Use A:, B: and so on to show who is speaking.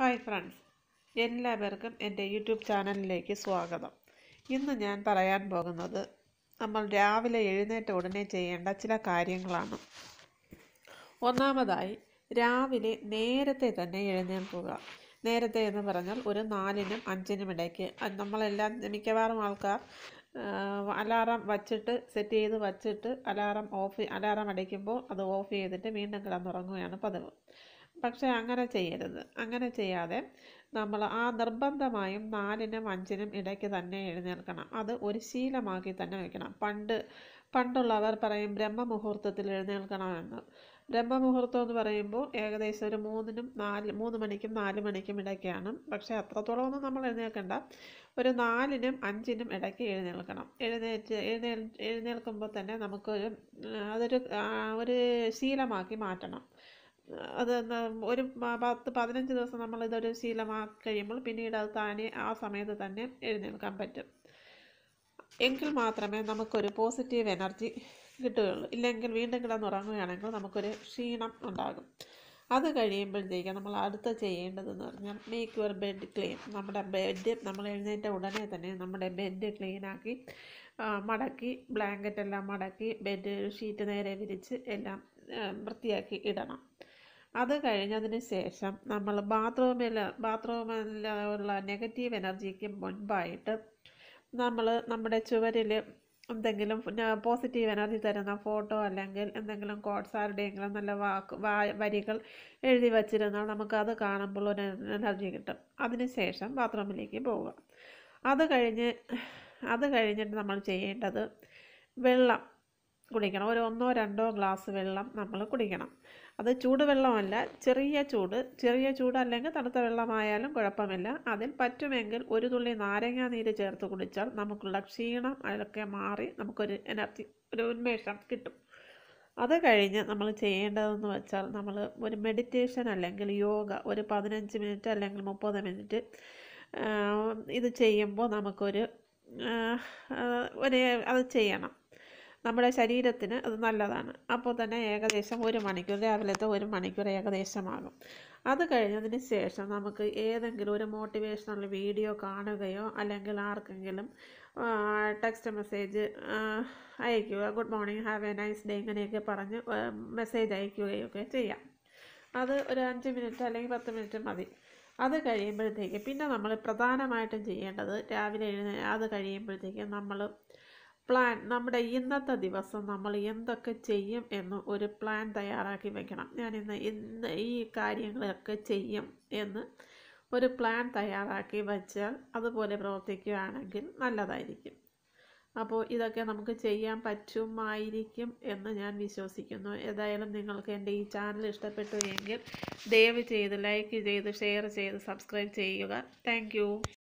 A: hi friends എല്ലാവർക്കും എൻ്റെ YouTube ചാനലിലേക്ക് സ്വാഗതം ഇന്ന് ഞാൻ പറയാൻ പോകുന്നത് നമ്മൾ രാവിലെ എഴുന്നേറ്റ ഉടനെ ചെയ്യേണ്ട ചില കാര്യങ്ങളാണ് ഒന്നാമതായി രാവിലെ നേരത്തെ തന്നെ എഴുന്നേൽക്കുക നേരത്തെ എന്ന് പറഞ്ഞാൽ ഒരു നാലിനും അഞ്ചിനും ഇടയ്ക്ക് നമ്മളെല്ലാം മിക്കവാറും ആൾക്കാർ അലാറം വച്ചിട്ട് സെറ്റ് ചെയ്ത് വച്ചിട്ട് അലാറം ഓഫ് അലാറം അടിക്കുമ്പോൾ അത് ഓഫ് ചെയ്തിട്ട് വീണ്ടും കിടന്നുറങ്ങുകയാണ് പതിവ് പക്ഷേ അങ്ങനെ ചെയ്യരുത് അങ്ങനെ ചെയ്യാതെ നമ്മൾ ആ നിർബന്ധമായും നാലിനും അഞ്ചിനും ഇടയ്ക്ക് തന്നെ എഴുന്നേൽക്കണം അത് ഒരു ശീലമാക്കി തന്നെ വയ്ക്കണം പണ്ട് പണ്ടുള്ളവർ പറയും ബ്രഹ്മമുഹൂർത്തത്തിൽ എഴുന്നേൽക്കണമെന്ന് ബ്രഹ്മമുഹൂർത്തം എന്ന് പറയുമ്പോൾ ഏകദേശം ഒരു മൂന്നിനും നാല് മൂന്ന് മണിക്കും നാല് മണിക്കും ഇടയ്ക്കാണ് പക്ഷേ അത്രത്തോളമൊന്നും നമ്മൾ എഴുന്നേൽക്കണ്ട ഒരു നാലിനും അഞ്ചിനും ഇടയ്ക്ക് എഴുന്നേൽക്കണം എഴുന്നേറ്റ് എഴുന്നേൽ എഴുന്നേൽക്കുമ്പോൾ തന്നെ നമുക്കൊരു അതൊരു ഒരു ശീലമാക്കി മാറ്റണം അത് ഒരു പത്ത് പതിനഞ്ച് ദിവസം നമ്മൾ ഇതൊരു ശീലമാക്കി കഴിയുമ്പോൾ പിന്നീട് അത് താനെ ആ സമയത്ത് തന്നെ എഴുന്നേൽക്കാൻ പറ്റും എങ്കിൽ മാത്രമേ നമുക്കൊരു പോസിറ്റീവ് എനർജി കിട്ടുകയുള്ളൂ ഇല്ലെങ്കിൽ വീണ്ടും കിടന്നുറങ്ങുകയാണെങ്കിൽ നമുക്കൊരു ക്ഷീണം ഉണ്ടാകും അത് കഴിയുമ്പോഴത്തേക്ക് നമ്മൾ അടുത്ത ചെയ്യേണ്ടതെന്ന് പറഞ്ഞാൽ മേക്ക് യുവർ ബെഡ് ക്ലീൻ നമ്മുടെ ബെഡ് നമ്മൾ എഴുന്നേറ്റ ഉടനെ തന്നെ നമ്മുടെ ബെഡ് ക്ലീനാക്കി മടക്കി ബ്ലാങ്കറ്റെല്ലാം മടക്കി ബെഡ് ഷീറ്റ് നേരെ വിരിച്ച് എല്ലാം വൃത്തിയാക്കി ഇടണം അത് കഴിഞ്ഞതിന് ശേഷം നമ്മൾ ബാത്റൂമിൽ ബാത്റൂമിലുള്ള നെഗറ്റീവ് എനർജിക്ക് മുൻപായിട്ട് നമ്മൾ നമ്മുടെ ചുവരിൽ എന്തെങ്കിലും പോസിറ്റീവ് എനർജി തരുന്ന ഫോട്ടോ അല്ലെങ്കിൽ എന്തെങ്കിലും കോട്ട്സ് ആരുടെയെങ്കിലും നല്ല വാക്ക് വരികൾ എഴുതി വച്ചിരുന്നാൽ നമുക്കത് കാണുമ്പോൾ ഒരു എനർജി കിട്ടും അതിനുശേഷം ബാത്റൂമിലേക്ക് പോവുക അത് കഴിഞ്ഞ് അത് കഴിഞ്ഞിട്ട് നമ്മൾ ചെയ്യേണ്ടത് വെള്ളം കുടിക്കണം ഒരു ഒന്നോ രണ്ടോ ഗ്ലാസ് വെള്ളം നമ്മൾ കുടിക്കണം അത് ചൂടുവെള്ളമല്ല ചെറിയ ചൂട് ചെറിയ ചൂട് തണുത്ത വെള്ളമായാലും കുഴപ്പമില്ല അതിൽ പറ്റുമെങ്കിൽ ഒരു തുള്ളി നാരങ്ങ നീര് ചേർത്ത് കുടിച്ചാൽ നമുക്കുള്ള ക്ഷീണം അതൊക്കെ മാറി നമുക്കൊരു എനർജി ഒരു ഉന്മേഷം കിട്ടും അത് കഴിഞ്ഞ് നമ്മൾ ചെയ്യേണ്ടതെന്ന് വെച്ചാൽ നമ്മൾ ഒരു മെഡിറ്റേഷൻ അല്ലെങ്കിൽ യോഗ ഒരു പതിനഞ്ച് മിനിറ്റ് അല്ലെങ്കിൽ മുപ്പത് മിനിറ്റ് ഇത് ചെയ്യുമ്പോൾ നമുക്കൊരു ഒരു അത് ചെയ്യണം നമ്മുടെ ശരീരത്തിന് അത് നല്ലതാണ് അപ്പോൾ തന്നെ ഏകദേശം ഒരു മണിക്കൂർ രാവിലത്തെ ഒരു മണിക്കൂർ ഏകദേശമാകും അത് കഴിഞ്ഞതിന് ശേഷം നമുക്ക് ഏതെങ്കിലും ഒരു മോട്ടിവേഷണൽ വീഡിയോ കാണുകയോ അല്ലെങ്കിൽ ആർക്കെങ്കിലും ടെക്സ്റ്റ് മെസ്സേജ് അയക്കുക good morning have a nice day ഇങ്ങനെയൊക്കെ പറഞ്ഞ് മെസ്സേജ് അയക്കുകയൊക്കെ ചെയ്യാം അത് ഒരു അഞ്ച് മിനിറ്റ് അല്ലെങ്കിൽ പത്ത് മിനിറ്റ് മതി അത് കഴിയുമ്പോഴത്തേക്ക് പിന്നെ നമ്മൾ പ്രധാനമായിട്ടും ചെയ്യേണ്ടത് രാവിലെ എഴുന്ന അത് കഴിയുമ്പോഴത്തേക്ക് നമ്മൾ പ്ലാൻ നമ്മുടെ ഇന്നത്തെ ദിവസം നമ്മൾ എന്തൊക്കെ ചെയ്യും എന്ന് ഒരു പ്ലാൻ തയ്യാറാക്കി വെക്കണം ഞാൻ ഇന്ന് ഇന്ന് ഈ കാര്യങ്ങളൊക്കെ ചെയ്യും എന്ന് ഒരു പ്ലാൻ തയ്യാറാക്കി വച്ചാൽ അതുപോലെ പ്രവർത്തിക്കുകയാണെങ്കിൽ നല്ലതായിരിക്കും അപ്പോൾ ഇതൊക്കെ നമുക്ക് ചെയ്യാൻ പറ്റുമായിരിക്കും എന്ന് ഞാൻ വിശ്വസിക്കുന്നു ഏതായാലും നിങ്ങൾക്ക് എൻ്റെ ഈ ചാനൽ ഇഷ്ടപ്പെട്ടു എങ്കിൽ ദയവ് ചെയ്ത് ലൈക്ക് ചെയ്ത് ഷെയർ ചെയ്ത് സബ്സ്ക്രൈബ് ചെയ്യുക താങ്ക്